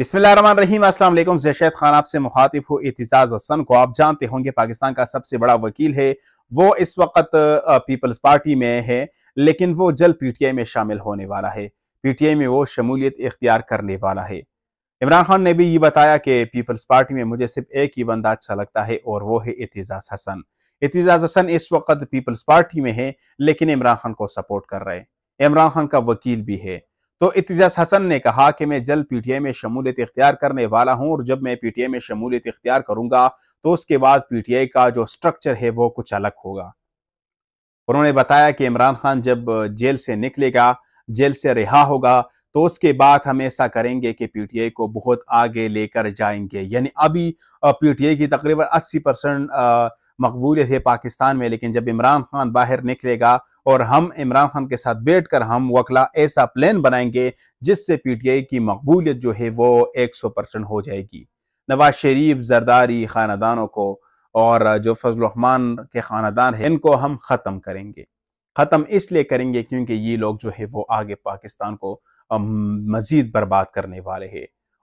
बिस्मिल्लाम वालेकुम जैशैद खान आपसे मुखातिब हो एहतजाज हसन को आप जानते होंगे पाकिस्तान का सबसे बड़ा वकील है वो इस वक्त पीपल्स पार्टी में है लेकिन वो जल्द पीटीआई में शामिल होने वाला है पीटीआई में वो शमूलियत इख्तियार करने वाला है इमरान खान ने भी ये बताया कि पीपल्स पार्टी में मुझे सिर्फ एक ही बंदा अच्छा लगता है और वो है एहतजाज हसन एहतजाज हसन इस वक्त पीपल्स पार्टी में है लेकिन इमरान खान को सपोर्ट कर रहे हैं इमरान खान का वकील भी है तो इतजाज हसन ने कहा कि मैं जल्द पीटीआई में शमूलियत इख्तियार करने वाला हूं और जब मैं पीटीआई में शमूलियत इख्तियार करूंगा तो उसके बाद पीटीआई का जो स्ट्रक्चर है वो कुछ अलग होगा उन्होंने बताया कि इमरान खान जब जेल से निकलेगा जेल से रिहा होगा तो उसके बाद हम ऐसा करेंगे कि पीटीआई को बहुत आगे लेकर जाएंगे यानी अभी पीटीआई की तकरीबन 80 परसेंट मकबूलियत है पाकिस्तान में लेकिन जब इमरान खान बाहर निकलेगा और हम इमरान खान के साथ बैठकर हम वकला ऐसा प्लान बनाएंगे जिससे पीटीआई की मकबूलियत जो है वो 100 परसेंट हो जाएगी नवाज शरीफ जरदारी खानदानों को और जो फजलरहमान के खानदान है इनको हम ख़त्म करेंगे ख़त्म इसलिए करेंगे क्योंकि ये लोग जो है वो आगे पाकिस्तान को मज़ीद बर्बाद करने वाले हैं